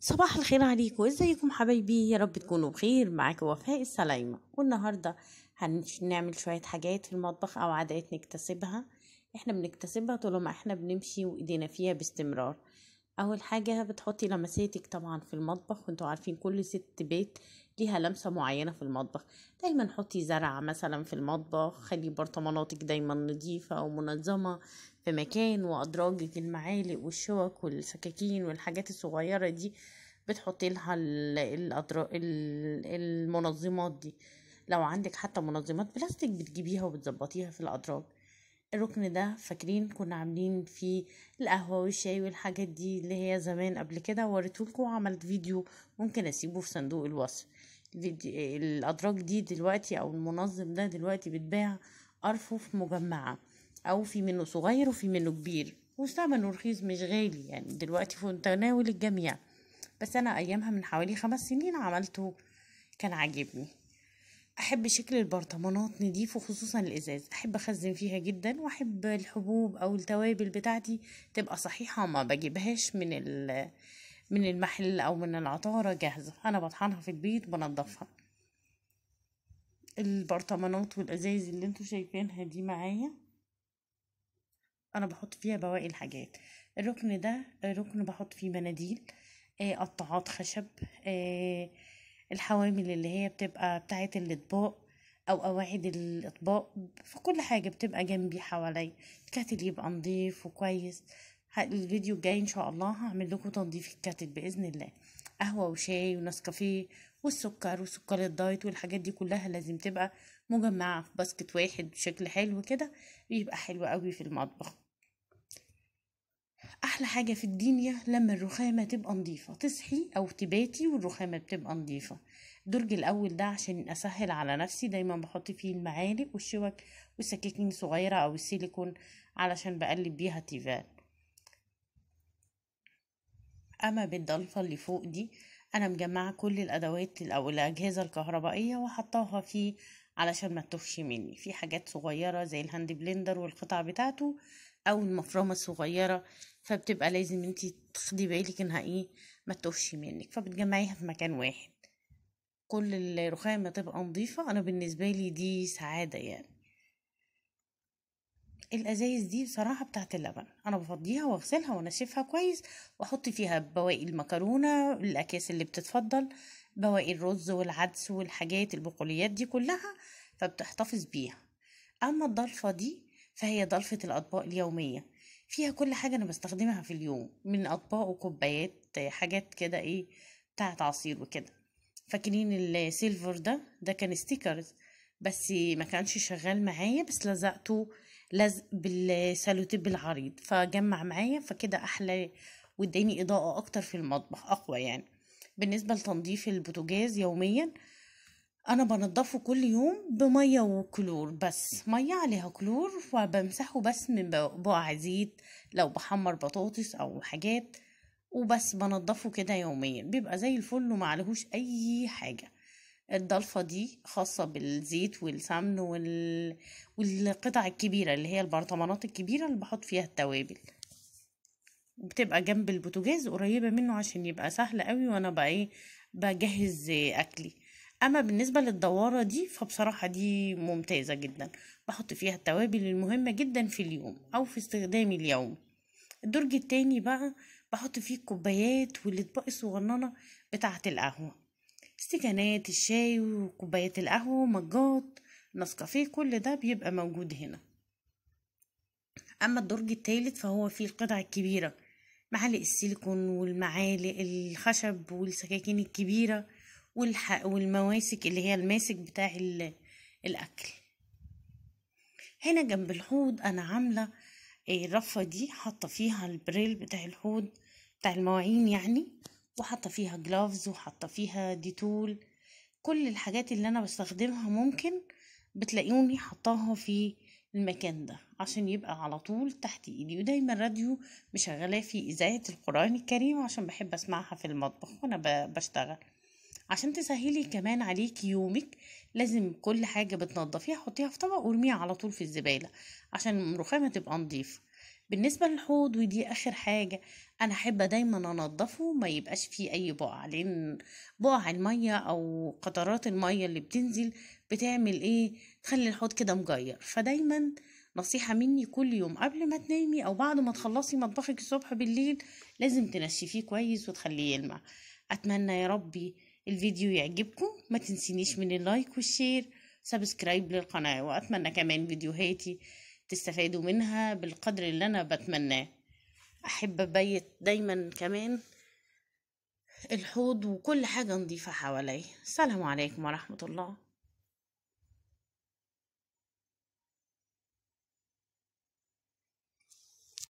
صباح الخير عليكم ازيكم حبايبي يا رب تكونوا بخير معاكم وفاء السلايمة والنهاردة هنعمل شوية حاجات في المطبخ او عادات نكتسبها احنا بنكتسبها طول ما احنا بنمشي وايدينا فيها باستمرار اول حاجة بتحطي لمساتك طبعا في المطبخ وانتوا عارفين كل ست بيت ليها لمسة معينة في المطبخ دايما حطي زرع مثلا في المطبخ خلي برطماناتك دايما نظيفة ومنظمة في مكان وأدراجك المعالق والشوك والسكاكين والحاجات الصغيرة دي بتحطي لها المنظمات دي لو عندك حتى منظمات بلاستيك بتجيبيها وبتظبطيها في الأدراج الركن ده فاكرين كنا عاملين فيه القهوة والشاي والحاجات دي اللي هي زمان قبل كده وريتهولكم وعملت فيديو ممكن اسيبه في صندوق الوصف الادراج دي دلوقتي او المنظم ده دلوقتي بتباع ارفف مجمعه او في منه صغير وفي منه كبير واستعمل رخيص مش غالي يعني دلوقتي في متناول الجميع بس انا ايامها من حوالي خمس سنين عملته كان عاجبني احب شكل البرطمانات نضيف وخصوصا الازاز احب اخزن فيها جدا واحب الحبوب او التوابل بتاعتي تبقى صحيحه ما بجيبهاش من من المحل او من العطاره جاهزه انا بطحنها في البيت بنضفها البرطمانات والازايز اللي انتوا شايفينها دي معايا انا بحط فيها بواقي الحاجات الركن ده ركن بحط فيه مناديل آه قطعات خشب آه الحوامل اللي هي بتبقى بتاعه الاطباق او قواعد الاطباق فكل حاجه بتبقى جنبي حواليا الكاتل يبقى نضيف وكويس الفيديو الجاي ان شاء الله هعمل لكم تنظيف الكاتل باذن الله قهوه وشاي ونسكافيه والسكر وسكر الدايت والحاجات دي كلها لازم تبقى مجمعة في باسكت واحد بشكل حلو كده بيبقى حلو قوي في المطبخ احلى حاجه في الدنيا لما الرخامه تبقى نظيفه تصحي او تباتي والرخامه بتبقى نظيفه الدرج الاول ده عشان اسهل على نفسي دايما بحط فيه المعالق والشوك والسكاكين صغيره او السيليكون علشان بقلب بيها تيفال اما بالضلفه اللي فوق دي انا مجمعه كل الادوات او الاجهزه الكهربائيه وحطاها فيه علشان ما تتوهش مني في حاجات صغيره زي الهاند بلندر والقطع بتاعته او المفرمه الصغيره فبتبقى لازم انت تاخدي بالك انها ايه ما تتوهش منك فبتجمعيها في مكان واحد كل الرخامه تبقى نظيفه انا بالنسبه لي دي سعاده يعني الازايز دي بصراحه بتاعه اللبن انا بفضيها واغسلها وانشفها كويس واحط فيها بواقي المكرونه الاكياس اللي بتتفضل بواقي الرز والعدس والحاجات البقوليات دي كلها فبتحتفظ بيها اما الضلفه دي فهي ضلفه الاطباق اليوميه فيها كل حاجه انا بستخدمها في اليوم من اطباق وكوبايات حاجات كده ايه بتاعه عصير وكده فاكرين السيلفر ده ده كان ستيكرز بس ما كانش شغال معايا بس لزقته لزق بالسالوتيب العريض فجمع معايا فكده احلى واداني اضاءه اكتر في المطبخ اقوى يعني بالنسبه لتنظيف البوتجاز يوميا انا بنضفه كل يوم بميه وكلور بس ميه عليها كلور وبمسحه بس من بقع زيت لو بحمر بطاطس او حاجات وبس بنضفه كده يوميا بيبقى زي الفل ومعلهوش اي حاجه الضلفة دي خاصة بالزيت والسمن وال... والقطع الكبيرة اللي هي البرطمانات الكبيرة اللي بحط فيها التوابل بتبقى جنب البوتجاز قريبة منه عشان يبقى سهل قوي وانا بقى ايه بجهز اكلي اما بالنسبة للدوارة دي فبصراحة دي ممتازة جدا بحط فيها التوابل المهمة جدا في اليوم او في استخدامي اليومي الدرج التاني بقى بحط فيه الكوبايات والاطباق الصغننة بتاعة القهوة استكانات الشاي وكوبايات القهوة ومجات نسكافيه كل ده بيبقى موجود هنا أما الدرج التالت فهو فيه القطع الكبيرة معالق السيليكون والمعالق الخشب والسكاكين الكبيرة والحق والمواسك اللي هي الماسك بتاع الأكل هنا جنب الحوض أنا عاملة الرفة دي حاطة فيها البريل بتاع الحوض بتاع المواعين يعني وحاطه فيها جلافز وحاطه فيها ديتول كل الحاجات اللي انا بستخدمها ممكن بتلاقوني حطاها في المكان ده عشان يبقى على طول تحت ايدي ودايما راديو مشغلاه في اذاعه القران الكريم عشان بحب اسمعها في المطبخ وانا بشتغل عشان تسهلي كمان عليكي يومك لازم كل حاجه بتنضفيها حطيها في طبق وارميها على طول في الزباله عشان الرخامه تبقى نضيفه بالنسبه للحوض ودي اخر حاجه انا احب دايما انضفه ما يبقاش فيه اي بقع لان بقع الميه او قطرات الميه اللي بتنزل بتعمل ايه تخلي الحوض كده مجير فدايما نصيحة مني كل يوم قبل ما تنامي أو بعد ما تخلصي مطبخك الصبح بالليل لازم تنشفيه كويس وتخليه يلمع أتمنى يا ربي الفيديو يعجبكم ما تنسينيش من اللايك والشير سبسكرايب للقناة وأتمنى كمان فيديوهاتي تستفادوا منها بالقدر اللي أنا بتمناه أحب أبيت دايما كمان الحوض وكل حاجة نضيفة حواليا السلام عليكم ورحمة الله